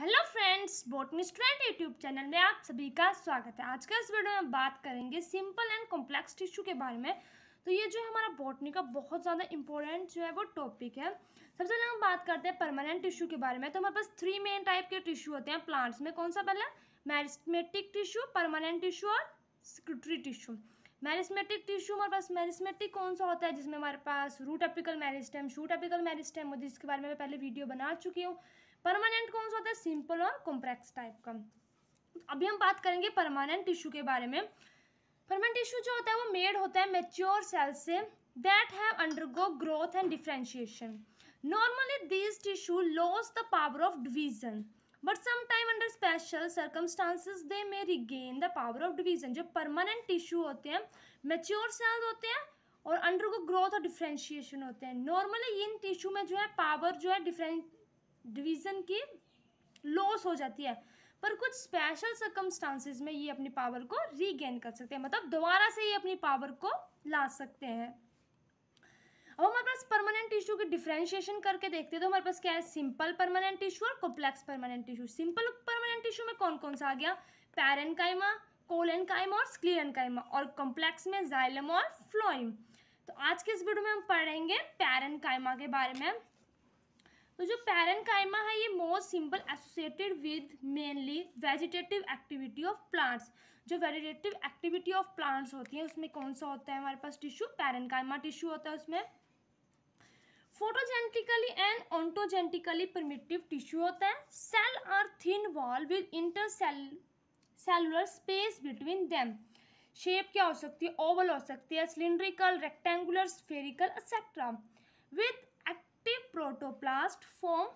hello friends botany trend YouTube channel में आप सभी का स्वागत है आज का इस वीडियो में बात करेंगे सिंपल एंड कॉम्प्लेक्स टिश्यू के बारे में तो ये जो है हमारा बोटनी का बहुत ज़्यादा इंपॉर्टेंट जो है वो टॉपिक है सबसे पहले हम बात करते हैं परमानेंट टिश्यू के बारे में तो हमारे पास थ्री मेन टाइप के टिश्यू होते हैं प्लांट्स में कौन सा पहला मैरिस्मेटिक टिश्यू परमानेंट टिश्यू और सिक्यूटरी टिश्यू मैरिस्मेटिक टिश्यू हमारे पास मैरिस्मेटिक कौन सा होता है जिसमें हमारे पास root apical meristem shoot apical meristem जिसके बारे में मैं पहले वीडियो बना चुकी हूँ परमानेंट कौन सा होता है सिंपल और कॉम्प्लेक्स टाइप का अभी हम बात करेंगे परमानेंट टिश्यू के बारे में परमानेंट टिश्यू जो होता है वो मेड होता है मेच्योर सेल से that have undergo growth and differentiation normally this tissue lose the power of division but sometime under special circumstances they may regain the power of division जो permanent tissue होते हैं mature sales होते हैं और under growth और differentiation होते हैं normally in tissue में जो है पावर जो है डिफरेंट डिवीज़न की लॉस हो जाती है पर कुछ स्पेशल सर्कमस्टांसिस में ये अपनी पावर को रीगेन कर सकते हैं मतलब दोबारा से ये अपनी पावर को ला सकते हैं अब हमारे पास परमानेंट टिश्यू की डिफ्रेंशिएशन करके देखते हैं तो हमारे पास क्या है सिंपल परमानेंट टिश्यू और complex permanent tissue simple permanent tissue में कौन कौन सा आ गया पैरन कायमा कोलेनकाइमा और कायमा और कॉम्प्लेक्स में जाइलम और फ्लोइम तो आज के इस वीडियो में हम पढ़ेंगे कायमा के बारे में तो जो कायमा है ये most simple associated with mainly vegetative activity of plants जो वेजिटेटिव एक्टिविटी ऑफ प्लांट्स होती है उसमें कौन सा होता है हमारे पास टिश्यू पैरन कायमा टिश्यू होता है उसमें phylogenetically and ontogenetically primitive tissue होता है cell are thin wall with intercellular space between them shape क्या हो सकती है ओवल हो सकती है cylindrical rectangular spherical etcetera with protoplast form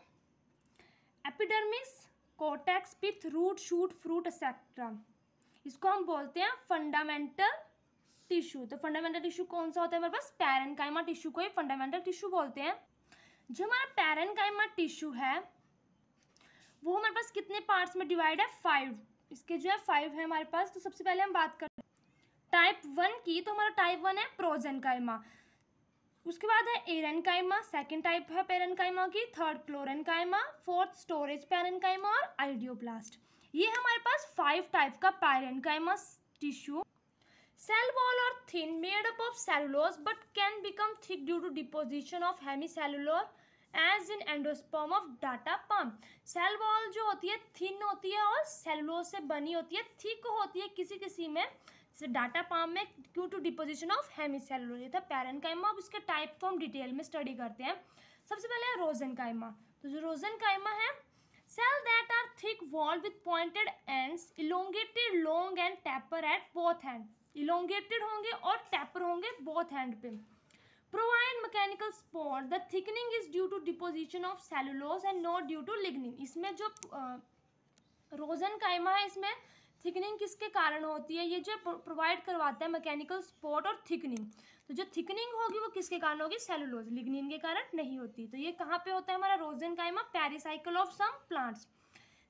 epidermis cortex pith root shoot fruit etcetera इसको हम बोलते हैं फंडामेंटल टिश्यू तो फंडामेंटल टिश्यू कौन सा होता है हमारे पास पैरनकाइमा टिश्यू को ही फंडामेंटल टिश्यू बोलते हैं जो हमारा पैरनकाइमा टिश्यू है वो हमारे पास कितने पार्ट्स में डिवाइड है फाइव इसके जो है फाइव है हमारे पास तो सबसे पहले हम बात कर टाइप वन की तो हमारा टाइप वन है प्रोजेनकाइमा उसके बाद है एरन कायमा सेकेंड टाइप है पेरन कायमा की third chlorenchyma fourth storage parenchyma और आइडियोप्लास्ट ये हमारे पास फाइव टाइप का parenchyma tissue cell wall और thin made up of cellulose but can become thick due to deposition of of hemicellular as in endosperm of date पम्प cell wall जो होती है थिन होती है और सेलुलोज से बनी होती है थिक होती है किसी किसी में जैसे डाटा पाम में due to deposition of hemicellular ये था पैरनकाइमा अब इसके टाइप को हम डिटेल में स्टडी करते हैं सबसे पहले है रोजन काइमा तो जो रोजन काइमा है cell that are thick wall with pointed ends elongated long end taper at both hand elongated होंगे और टैपर होंगे बोथ हैंड पे provide mechanical support the thickening is due to deposition of cellulose and not due to lignin इसमें जो रोजन uh, काइमा है इसमें thickening किसके कारण होती है ये जो प्रोवाइड करवाता है मैकेनिकल सपोर्ट और थिकनिंग तो जो थिकनिंग होगी वो किसके कारण होगी सेलुलोज लिग्निन के कारण नहीं होती तो ये कहाँ पे होता है हमारा prosenchyma pericycle of some plants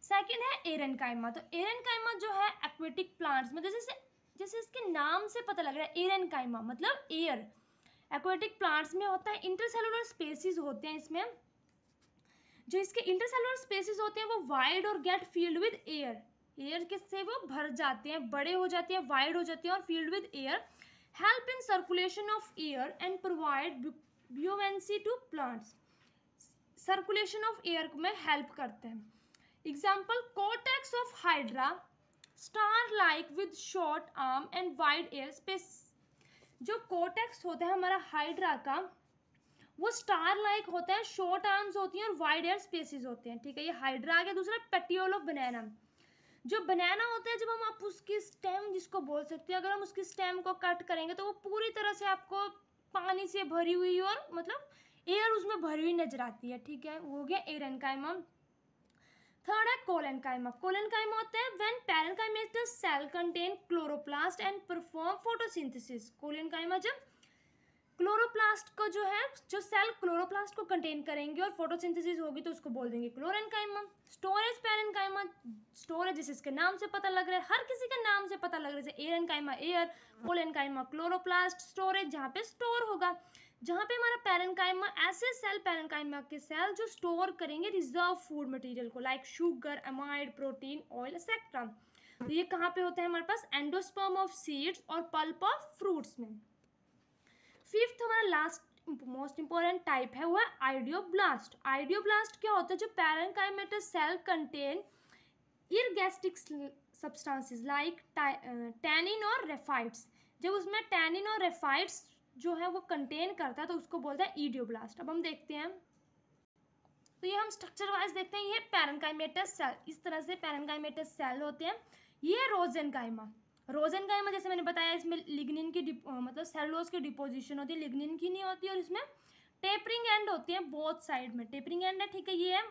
second है एरन कायमा तो एरन कायमा जो है एक्वेटिक प्लांट्स में जैसे जैसे इसके नाम से पता लग रहा है एरन कायमा मतलब एयर एक्वेटिक प्लांट्स में होता है इंटरसेलुलर स्पेसिस होते हैं इसमें जो इसके इंटरसेलुलर स्पेसिस होते हैं वो वाइड और get filled with air air किससे वो भर जाते हैं बड़े हो जाते हैं वाइड हो जाते हैं और filled with air help in circulation of air and provide buoyancy to plants circulation of air में हेल्प करते हैं example cortex of hydra star like with short arm and wide air space जो cortex होता है हमारा hydra का वो star like होता है शॉर्ट आर्म्स होती हैं और वाइड एयर स्पेसिस होते हैं ठीक है ये हाइड्रा आ गया दूसरा पेटियोल ऑफ बनाना जो बनाना होता है जब हम आप उसकी स्टेम जिसको बोल सकते हैं अगर हम उसकी स्टेम को कट करेंगे तो वो पूरी तरह से आपको पानी से भरी हुई और मतलब एयर उसमें भरी हुई नजर आती है ठीक है वो हो गया एरन कायमा थर्ड है कोलन कायमा कोलन कायमा होता है व्हेन पैरल the cell contain chloroplast and perform photosynthesis chlorenchyma जब क्लोरोप्लास्ट को जो है जो सेल क्लोरोप्लास्ट को कंटेन करेंगे और फोटोसिंथेसिस होगी तो उसको बोल देंगे क्लोरन स्टोरेज पैरन स्टोर है जिसे इसके नाम से पता लग रहा है हर किसी के नाम से पता लग रहा है जैसे aerenchyma or chlorenchyma chloroplast store है जहाँ पे स्टोर होगा जहाँ पे हमारा पैरनकाइमा ऐसे सेल पैरनकाइमा के सेल जो स्टोर करेंगे रिजर्व फूड मटेरियल को like sugar amide protein oil etcetera तो ये कहाँ पे होता है हमारे पास एंडोस्पर्म ऑफ सीड्स और पल्प ऑफ फ्रूट्स में फिफ्थ हमारा लास्ट मोस्ट इंपॉर्टेंट टाइप है वो है आइडियोब्लास्ट आइडियोब्लास्ट क्या होता है जो parenchymatous cell contain ergastic substances like tannin और रेफाइट्स जब उसमें टैनिन और रेफाइट्स जो है वो कंटेन करता है तो उसको बोलता है ईडियोब्लास्ट अब हम देखते हैं तो ये हम स्ट्रक्चर वाइज देखते हैं ये पैरनकाइमेटस सेल इस तरह से पैरनकाइमेटस सेल होते हैं ये रोजनकाइमा रोजनकाइमा जैसे मैंने बताया इसमें लिग्निन की मतलब सेलोज की डिपोजिशन होती है लिग्निन की नहीं होती और इसमें टेपरिंग एंड होती है बोथ साइड में टेपरिंग एंड है ठीक है ये है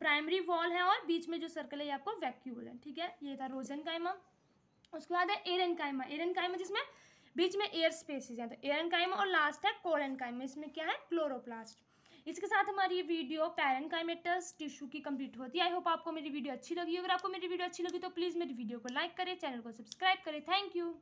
प्राइमरी वॉल है और बीच में जो सर्कल है ये आपको वैक्यूल है ठीक है ये था रोजन कायमा उसके बाद है एरन कायमा एरन कायमा जिसमें बीच में तो एयर स्पेसिस है तो एरन कायमा और लास्ट है कोलन कायमा इसमें क्या है क्लोरोप्लास्ट इसके साथ हमारी ये वीडियो पैरन काइमेटस टिश्यू की कंप्लीट होती है आई होप आपको मेरी वीडियो अच्छी लगी अगर आपको मेरी वीडियो अच्छी लगी तो प्लीज़ मेरी वीडियो को लाइक करें चैनल को सब्सक्राइब करें थैंक यू